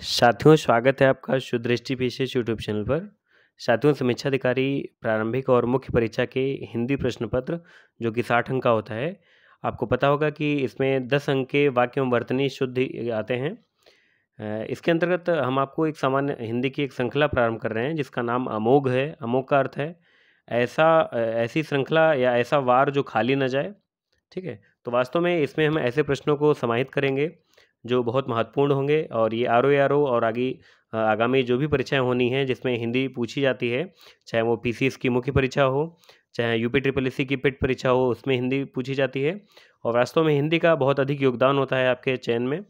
साथियों स्वागत है आपका सुदृष्टि विशेष यूट्यूब चैनल पर साथियों समीक्षा अधिकारी प्रारंभिक और मुख्य परीक्षा के हिंदी प्रश्न पत्र जो कि साठ अंक का होता है आपको पता होगा कि इसमें दस अंक के वाक्य एवं वर्तनी शुद्ध आते हैं इसके अंतर्गत हम आपको एक सामान्य हिंदी की एक श्रृंखला प्रारंभ कर रहे हैं जिसका नाम अमोघ है अमोघ का अर्थ है ऐसा ऐसी श्रृंखला या ऐसा वार जो खाली न जाए ठीक है तो वास्तव में इसमें हम ऐसे प्रश्नों को समाहित करेंगे जो बहुत महत्वपूर्ण होंगे और ये आर ओ आर ओ और आगे आगामी जो भी परीक्षाएं होनी हैं जिसमें हिंदी पूछी जाती है चाहे वो पी की मुख्य परीक्षा हो चाहे यू पी ट्रिपल एस की पिट परीक्षा हो उसमें हिंदी पूछी जाती है और वास्तव में हिंदी का बहुत अधिक योगदान होता है आपके चयन में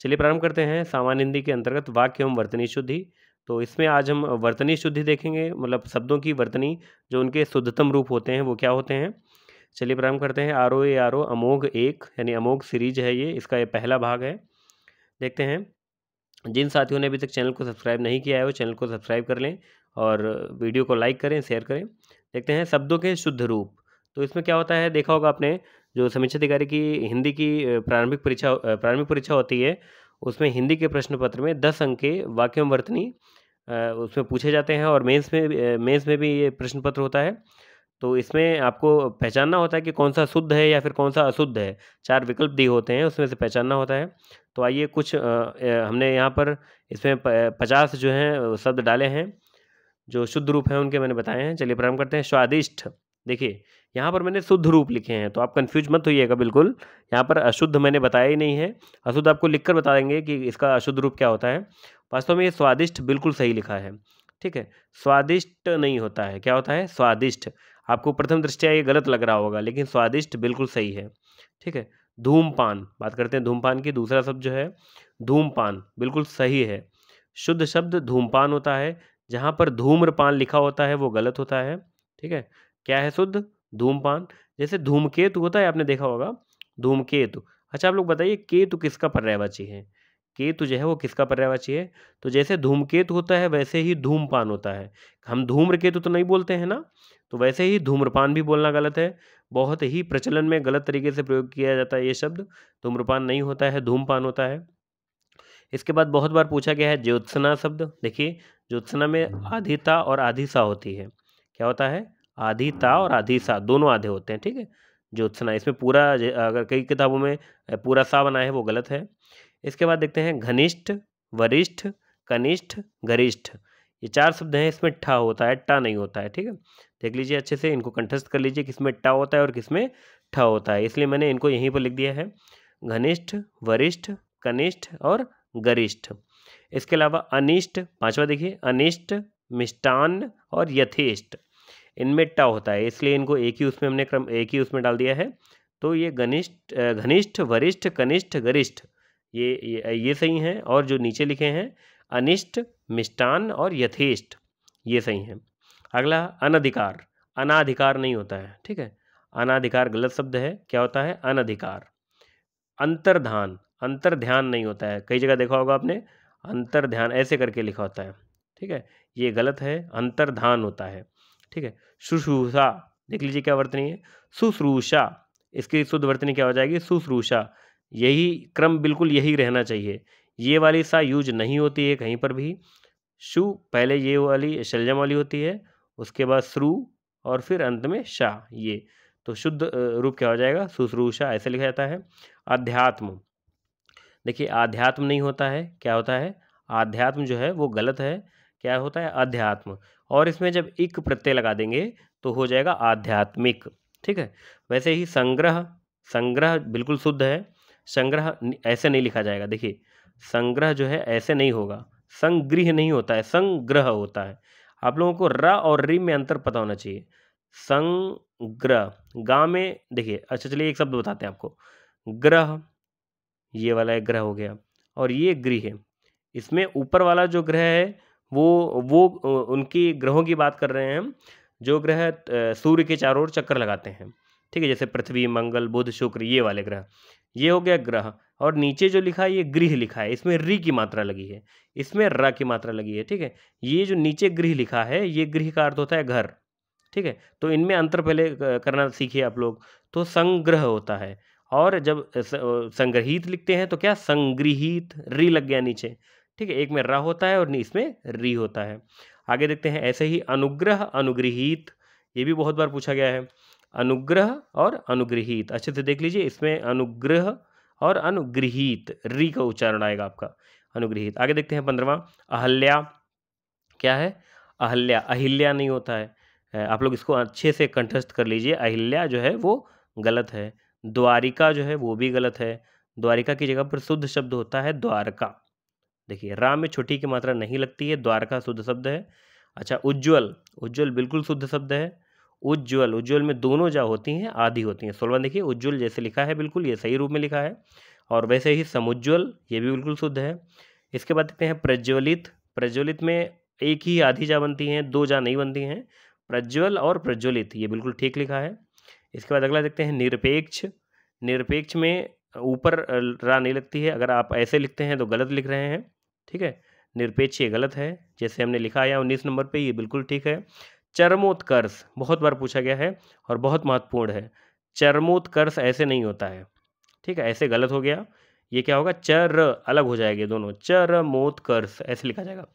चलिए प्रारंभ करते हैं सामान्य हिंदी के अंतर्गत वाक्य एवं वर्तनी शुद्धि तो इसमें आज हम वर्तनी शुद्धि देखेंगे मतलब शब्दों की वर्तनी जो उनके शुद्धतम रूप होते हैं वो क्या होते हैं चलिए प्रारंभ करते हैं R O A R O अमोघ एक यानी अमोघ सीरीज है ये इसका ये पहला भाग है देखते हैं जिन साथियों ने अभी तक चैनल को सब्सक्राइब नहीं किया है वो चैनल को सब्सक्राइब कर लें और वीडियो को लाइक करें शेयर करें देखते हैं शब्दों के शुद्ध रूप तो इसमें क्या होता है देखा होगा आपने जो समीक्षा अधिकारी की हिंदी की प्रारंभिक परीक्षा प्रारंभिक परीक्षा होती है उसमें हिंदी के प्रश्न पत्र में दस अंक के वाक्यम वर्तनी उसमें पूछे जाते हैं और मेंस में मेंस में भी ये प्रश्न पत्र होता है तो इसमें आपको पहचानना होता है कि कौन सा शुद्ध है या फिर कौन सा अशुद्ध है चार विकल्प दिए होते हैं उसमें से पहचानना होता है तो आइए कुछ हमने यहाँ पर इसमें पचास जो हैं शब्द डाले हैं जो शुद्ध रूप हैं उनके मैंने बताए हैं चलिए प्रारंभ करते हैं स्वादिष्ट देखिए यहाँ पर मैंने शुद्ध रूप लिखे हैं तो आप कन्फ्यूज मत होइएगा बिल्कुल यहाँ पर अशुद्ध मैंने बताया ही नहीं है अशुद्ध आपको लिख कर बता देंगे कि इसका अशुद्ध रूप क्या होता है वास्तव में ये स्वादिष्ट बिल्कुल सही लिखा है ठीक है स्वादिष्ट नहीं होता है क्या होता है स्वादिष्ट आपको प्रथम दृष्टया ये गलत लग रहा होगा लेकिन स्वादिष्ट बिल्कुल सही है ठीक है धूमपान बात करते हैं धूमपान की दूसरा शब्द जो है धूमपान बिल्कुल सही है शुद्ध शब्द धूमपान होता है जहाँ पर धूम्रपान लिखा होता है वो गलत होता है ठीक है क्या है शुद्ध धूमपान जैसे धूमकेतु होता है आपने देखा होगा धूमकेतु अच्छा आप लोग बताइए केतु किसका पर्यायवाची है केतु जो है वो किसका पर्यायवाची है तो जैसे धूमकेतु होता है वैसे ही धूमपान होता है हम धूम्र केतु तो नहीं बोलते हैं ना तो वैसे ही धूम्रपान भी बोलना गलत है बहुत ही प्रचलन में गलत तरीके से प्रयोग किया जाता है ये शब्द धूम्रपान नहीं होता है धूमपान होता है इसके बाद बहुत बार पूछा गया है ज्योत्सना शब्द देखिए ज्योत्सना में आधिता और आधी होती है क्या होता है आधिता और आधी दोनों आधे होते हैं ठीक है ज्योत्सना इसमें पूरा अगर कई किताबों में पूरा सा बना है वो गलत है इसके बाद देखते हैं घनिष्ठ वरिष्ठ कनिष्ठ गरिष्ठ ये चार शब्द हैं इसमें ठा होता है टा नहीं होता है ठीक है देख लीजिए अच्छे से इनको कंठस्थ कर लीजिए किसमें टा होता है और किसमें ठा होता है इसलिए मैंने इनको यहीं पर लिख दिया है घनिष्ठ वरिष्ठ कनिष्ठ और गरिष्ठ इसके अलावा अनिष्ट पांचवा देखिए अनिष्ट मिष्टान और यथेष्ट इनमें टा होता है इसलिए इनको एक ही उसमें हमने क्रम एक ही उसमें डाल दिया है तो ये घनिष्ठ घनिष्ठ वरिष्ठ कनिष्ठ गरिष्ठ ये ये, सही हैं और जो नीचे लिखे हैं अनिष्ट मिष्टान और यथेष्ट ये सही हैं अगला अनधिकार अनाधिकार नहीं होता है ठीक है अनाधिकार गलत शब्द है क्या होता है अनधिकार अंतर्धान अंतर ध्यान नहीं होता है कई जगह देखा होगा आपने अंतर ध्यान ऐसे करके लिखा होता है ठीक है ये गलत है अंतर्धान होता है ठीक है शुश्रूषा देख लीजिए क्या वर्तनी है शुश्रूषा इसकी शुद्ध वर्तनी क्या हो जाएगी शुश्रूषा यही क्रम बिल्कुल यही रहना चाहिए ये वाली सा यूज नहीं होती है कहीं पर भी शु पहले ये वाली शलजम वाली होती है उसके बाद श्रू और फिर अंत में शाह ये तो शुद्ध रूप क्या हो जाएगा शुश्रूषा ऐसे लिखा जाता है अध्यात्म देखिए आध्यात्म नहीं होता है क्या होता है आध्यात्म जो है वो गलत है क्या होता है अध्यात्म और इसमें जब इक प्रत्यय लगा देंगे तो हो जाएगा आध्यात्मिक ठीक है वैसे ही संग्रह संग्रह बिल्कुल शुद्ध है संग्रह ऐसे नहीं लिखा जाएगा देखिए संग्रह जो है ऐसे नहीं होगा संग्रह नहीं होता है संग्रह होता है आप लोगों को र और रि में अंतर पता होना चाहिए संग्रह गा में देखिए अच्छा चलिए एक शब्द बताते हैं आपको ग्रह ये वाला एक ग्रह हो गया और ये गृह है इसमें ऊपर वाला जो ग्रह है वो वो उनकी ग्रहों की बात कर रहे हैं जो ग्रह सूर्य के चारों ओर चक्कर लगाते हैं ठीक है जैसे पृथ्वी मंगल बुध शुक्र ये वाले ग्रह ये हो गया ग्रह और नीचे जो लिखा है ये गृह लिखा है इसमें री की मात्रा लगी है इसमें र की मात्रा लगी है ठीक है ये जो नीचे गृह लिखा है ये गृह का अर्थ होता है घर ठीक है तो इनमें अंतर पहले करना सीखिए आप लोग तो संग्रह होता है और जब संग्रहित लिखते हैं तो क्या संग्रहित री लग गया नीचे ठीक है एक में र होता है और इसमें री होता है आगे देखते हैं ऐसे ही अनुग्रह अनुग्रहित ये भी बहुत बार पूछा गया है अनुग्रह और अनुग्रहित अच्छे से देख लीजिए इसमें अनुग्रह और अनुग्रहित री का उच्चारण आएगा आपका अनुग्रहित आगे देखते हैं पंद्रवा अहल्या क्या है अहल्या अहिल्या नहीं होता है आप लोग इसको अच्छे से कंठस्थ कर लीजिए अहिल्या जो है वो गलत है द्वारिका जो है वो भी गलत है द्वारिका की जगह पर शुद्ध शब्द होता है द्वारका देखिए राम में छोटी की मात्रा नहीं लगती है द्वारका शुद्ध शब्द है अच्छा उज्ज्वल उज्ज्वल बिल्कुल शुद्ध शब्द है उज्ज्वल उज्ज्वल में दोनों जा होती हैं आधी होती हैं सोलवा देखिए उज्ज्वल जैसे लिखा है बिल्कुल ये सही रूप में लिखा है और वैसे ही समुज्ज्वल ये भी बिल्कुल शुद्ध है इसके बाद देखते हैं प्रज्वलित प्रज्वलित में एक ही आधी जा बनती हैं दो जा नहीं बनती हैं प्रज्वल और प्रज्वलित ये बिल्कुल ठीक लिखा है इसके बाद अगला देखते हैं निरपेक्ष निरपेक्ष में ऊपर रा नहीं लगती है अगर आप ऐसे लिखते हैं तो गलत लिख रहे हैं ठीक है निरपेक्ष ये गलत है जैसे हमने लिखा है उन्नीस नंबर पे ये बिल्कुल ठीक है चरमोत्कर्ष बहुत बार पूछा गया है और बहुत महत्वपूर्ण है चरमोत्कर्ष ऐसे नहीं होता है ठीक है ऐसे गलत हो गया ये क्या होगा चर अलग हो जाएगा दोनों चरमोत्कर्ष ऐसे लिखा जाएगा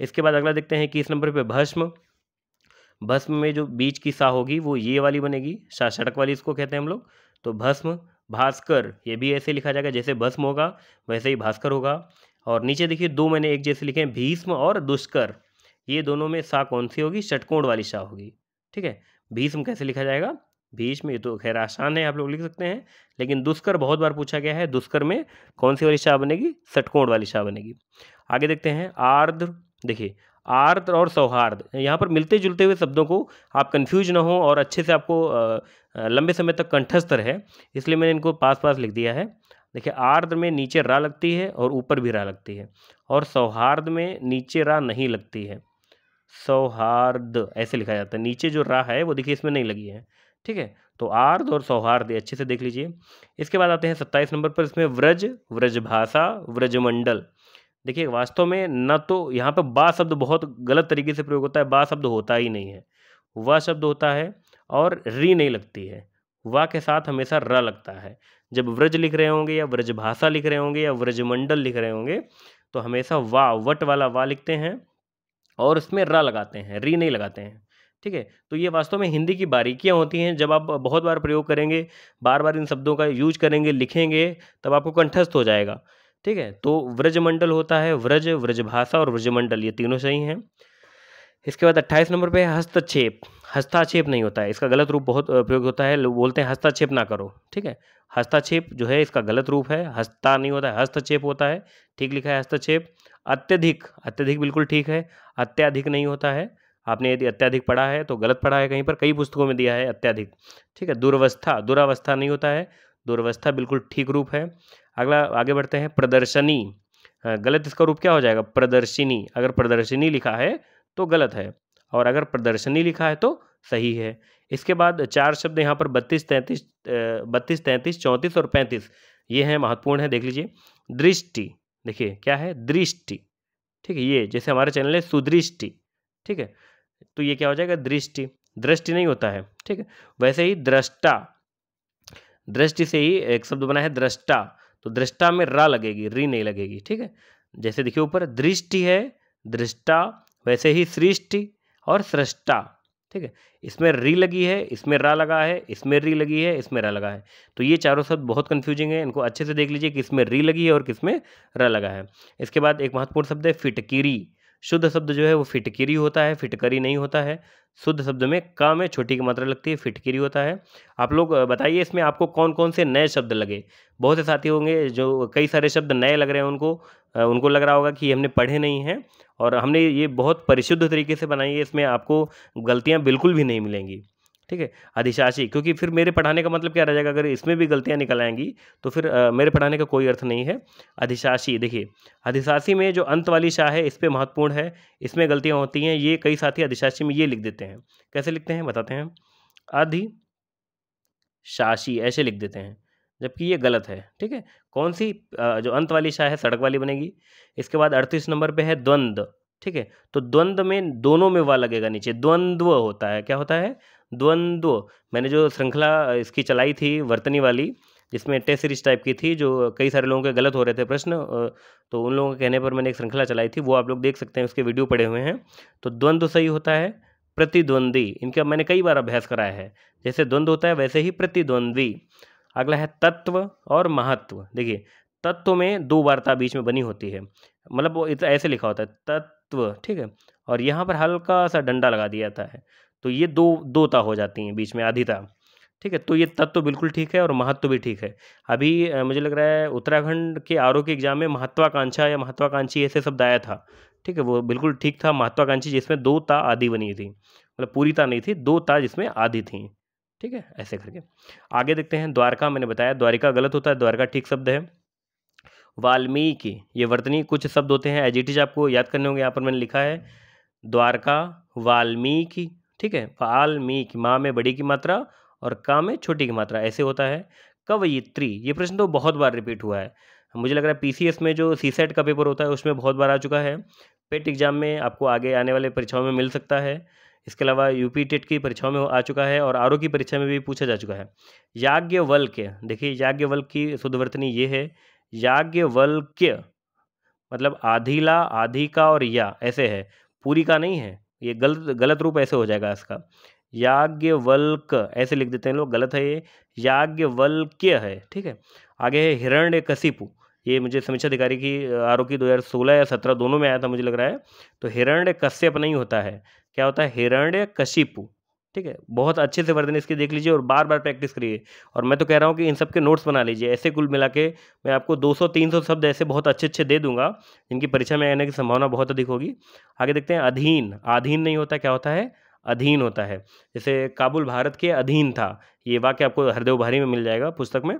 इसके बाद अगला देखते हैं कि इस नंबर पे भस्म भस्म में जो बीच की सा होगी वो ये वाली बनेगी सड़क वाली इसको कहते हैं हम लोग तो भस्म भास्कर ये भी ऐसे लिखा जाएगा जैसे भस्म होगा वैसे ही भास्कर होगा और नीचे देखिए दो मैंने एक जैसे लिखे हैं भीष्म और दुष्कर ये दोनों में सा कौन सी होगी षटकोण वाली शाह होगी ठीक है भीष्म कैसे लिखा जाएगा भीष्म ये तो खैर आसान है आप लोग लिख सकते हैं लेकिन दुष्कर बहुत बार पूछा गया है दुष्कर में कौन सी वाली शाह बनेगी षटकोण वाली शाह बनेगी आगे देखते हैं आर्द्र देखिए आर्द्र और सौहार्द यहाँ पर मिलते जुलते हुए शब्दों को आप कंफ्यूज ना हो और अच्छे से आपको लंबे समय तक कंठस्थ रहे इसलिए मैंने इनको पास पास लिख दिया है देखिए आर्द्र में नीचे रा लगती है और ऊपर भी रा लगती है और सौहार्द में नीचे रा नहीं लगती है सौहार्द ऐसे लिखा जाता है नीचे जो रा है वो देखिए इसमें नहीं लगी है ठीक है तो आर्द और सौहार्द अच्छे से देख लीजिए इसके बाद आते हैं सत्ताईस नंबर पर इसमें व्रज व्रजभाषा व्रजमंडल देखिए वास्तव में न तो यहाँ पर बा शब्द बहुत गलत तरीके से प्रयोग होता है बा शब्द होता ही नहीं है वह शब्द होता है और री नहीं लगती है वाह के साथ हमेशा र लगता है जब व्रज लिख रहे होंगे या व्रज भाषा लिख रहे होंगे या व्रजमंडल लिख रहे होंगे तो हमेशा वा वट वाला वा लिखते हैं और उसमें रा लगाते हैं री नहीं लगाते हैं ठीक है तो ये वास्तव में हिंदी की बारीकियाँ होती हैं जब आप बहुत बार प्रयोग करेंगे बार बार इन शब्दों का यूज करेंगे लिखेंगे तब आपको कंठस्थ हो जाएगा ठीक है तो व्रजमंडल होता है व्रज व्रजभाषा और व्रजमंडल ये तीनों सही हैं इसके बाद अट्ठाईस नंबर पे हस्तक्षेप हस्ताक्षेप नहीं होता है इसका गलत रूप बहुत उपयोग होता है लोग बोलते हैं हस्ताक्षेप ना करो ठीक है हस्ताक्षेप जो है इसका गलत रूप है हस्ता नहीं होता है हस्तक्षेप होता है ठीक लिखा है हस्तक्षेप अत्यधिक अत्यधिक बिल्कुल ठीक है अत्याधिक नहीं होता है आपने यदि अत्याधिक पढ़ा है तो गलत पढ़ा है कहीं पर कई पुस्तकों में दिया है अत्याधिक ठीक है दुर्वस्था दुरावस्था नहीं होता है दुर्वस्था बिल्कुल ठीक रूप है अगला आगे बढ़ते हैं प्रदर्शनी गलत इसका रूप क्या हो जाएगा प्रदर्शिनी अगर प्रदर्शिनी लिखा है तो गलत है और अगर प्रदर्शनी लिखा है तो सही है इसके बाद चार शब्द यहाँ पर बत्तीस तैंतीस बत्तीस तैंतीस चौंतीस और पैंतीस ये हैं महत्वपूर्ण है देख लीजिए दृष्टि देखिए क्या है दृष्टि ठीक है ये जैसे हमारे चैनल है सुदृष्टि ठीक है तो ये क्या हो जाएगा दृष्टि दृष्टि नहीं होता है ठीक है वैसे ही दृष्टा दृष्टि से ही एक शब्द बना है दृष्टा तो दृष्टा में रा लगेगी री नहीं लगेगी ठीक है जैसे देखिए ऊपर दृष्टि है दृष्टा वैसे ही सृष्टि और सृष्टा ठीक है इसमें री लगी है इसमें रा लगा है इसमें री लगी है इसमें रा लगा है तो ये चारों शब्द बहुत कन्फ्यूजिंग है इनको अच्छे से देख लीजिए कि इसमें री लगी है और किस में रा लगा है इसके बाद एक महत्वपूर्ण शब्द है फिटकिरी शुद्ध शब्द जो है वो फिटकिरी होता है फिटकरी नहीं होता है शुद्ध शब्द में का में छोटी की मात्रा लगती है फिटकिरी होता है आप लोग बताइए इसमें आपको कौन कौन से नए शब्द लगे बहुत से साथी होंगे जो कई सारे शब्द नए लग रहे हैं उनको उनको लग रहा होगा कि हमने पढ़े नहीं हैं और हमने ये बहुत परिशुद्ध तरीके से बनाई है इसमें आपको गलतियाँ बिल्कुल भी नहीं मिलेंगी ठीक है अधिशासी क्योंकि फिर मेरे पढ़ाने का मतलब क्या रह जाएगा अगर इसमें भी गलतियाँ निकल आएंगी तो फिर आ, मेरे पढ़ाने का कोई अर्थ नहीं है अधिशासी देखिए अधिशासी में जो अंत वाली शाह है इस पर महत्वपूर्ण है इसमें गलतियाँ होती हैं ये कई साथी अधिशासी में ये लिख देते हैं कैसे लिखते हैं बताते हैं अधिशासी ऐसे लिख देते हैं जबकि ये गलत है ठीक है कौन सी जो अंत वाली शाह है सड़क वाली बनेगी इसके बाद अड़तीस नंबर पे है द्वंद्व ठीक है तो द्वंद्व में दोनों में वा लगेगा नीचे द्वंद्व होता है क्या होता है द्वंद्व मैंने जो श्रृंखला इसकी चलाई थी वर्तनी वाली जिसमें टेस्ट सीरीज टाइप की थी जो कई सारे लोगों के गलत हो रहे थे प्रश्न तो उन लोगों के कहने पर मैंने एक श्रृंखला चलाई थी वो आप लोग देख सकते हैं उसके वीडियो पड़े हुए हैं तो द्वंद्व सही होता है प्रतिद्वंद्वी इनका मैंने कई बार अभ्यास कराया है जैसे द्वंद्व होता है वैसे ही प्रतिद्वंद्वी अगला है तत्व और महत्व देखिए तत्व में दो वार्ता बीच में बनी होती है मतलब वो ऐसे लिखा होता है तत्व ठीक है और यहाँ पर हल्का सा डंडा लगा दिया जाता है तो ये दो दो ता हो जाती हैं बीच में आधी ता ठीक है तो ये तत्व बिल्कुल ठीक है और महत्व भी ठीक है अभी मुझे लग रहा है उत्तराखंड के आर के एग्जाम में महत्वाकांक्षा या महत्वाकांक्षी ऐसे शब्द आया था ठीक है वो बिल्कुल ठीक था महत्वाकांक्षी जिसमें दो ता आधी बनी थी मतलब पूरी ता नहीं थी दो ता जिसमें आधी थी ठीक है ऐसे करके आगे देखते हैं द्वारका मैंने बताया द्वारिका गलत होता है द्वारका ठीक शब्द है वाल्मीकि ये वर्तनी कुछ शब्द होते हैं एजिटिज आपको याद करने होंगे यहाँ पर मैंने लिखा है द्वारका वाल्मीकि ठीक है वाल्मीकि माँ में बड़ी की मात्रा और का में छोटी की मात्रा ऐसे होता है कवयित्री ये प्रश्न तो बहुत बार रिपीट हुआ है मुझे लग रहा है पीसीएस में जो सी सेट का पेपर होता है उसमें बहुत बार आ चुका है पेट एग्जाम e में आपको आगे आने वाले परीक्षाओं में मिल सकता है इसके अलावा यूपी टेट की परीक्षाओं में आ चुका है और आर की परीक्षा में भी पूछा जा चुका है याज्ञवल्क्य देखिए याज्ञवल्क की शुद्धवर्तनी ये है याज्ञवल्क्य मतलब आधीला आधी का और या ऐसे है पूरी का नहीं है ये गलत गलत रूप ऐसे हो जाएगा इसका याज्ञवल्क ऐसे लिख देते हैं लोग गलत है ये याज्ञवल्क्य है ठीक है आगे है हिरण्य कसीपू ये मुझे समीक्षा अधिकारी की आरोग्य की 2016 या 17 दोनों में आया था मुझे लग रहा है तो हिरण्य कश्यप नहीं होता है क्या होता है हिरण्य कशिपु ठीक है बहुत अच्छे से वर्धन इसके देख लीजिए और बार बार प्रैक्टिस करिए और मैं तो कह रहा हूँ कि इन सब के नोट्स बना लीजिए ऐसे कुल मिला के मैं आपको 200-300 शब्द ऐसे बहुत अच्छे अच्छे दे दूंगा जिनकी परीक्षा में आने की संभावना बहुत अधिक होगी आगे देखते हैं अधीन अधीन नहीं होता क्या होता है अधीन होता है जैसे काबुल भारत के अधीन था ये वाक्य आपको हरदेव भारी में मिल जाएगा पुस्तक में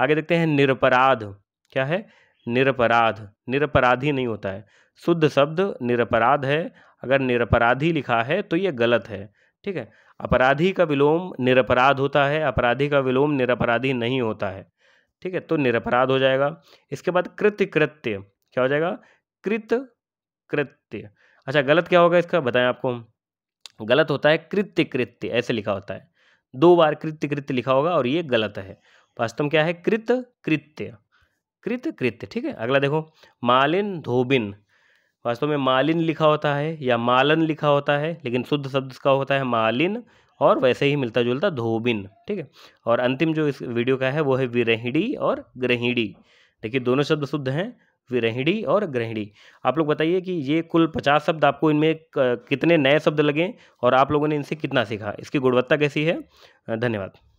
आगे देखते हैं निरपराध क्या है निरपराध निरपराधी नहीं होता है शुद्ध शब्द निरपराध है अगर निरपराधी लिखा है तो ये गलत है ठीक है अपराधी का विलोम निरपराध होता है अपराधी का विलोम निरपराधी नहीं होता है ठीक है तो निरपराध हो जाएगा इसके बाद कृत्य कृत्य क्या हो जाएगा कृत कृत्य अच्छा गलत क्या होगा इसका बताएं आपको गलत होता है कृत्य कृत्य ऐसे लिखा होता है दो बार कृत्य कृत्य लिखा होगा और ये गलत है वास्तव में क्या है कृत कृत्य कृत कृत्य ठीक है अगला देखो मालिन धोबिन वास्तव में मालिन लिखा होता है या मालन लिखा होता है लेकिन शुद्ध शब्द का होता है मालिन और वैसे ही मिलता जुलता धोबिन ठीक है और अंतिम जो इस वीडियो का है वो है विरहिणी और ग्रहिणी देखिए दोनों शब्द शुद्ध हैं विरहिणी और ग्रहिणी आप लोग बताइए कि ये कुल पचास शब्द आपको इनमें कितने नए शब्द लगे और आप लोगों ने इनसे कितना सीखा इसकी गुणवत्ता कैसी है धन्यवाद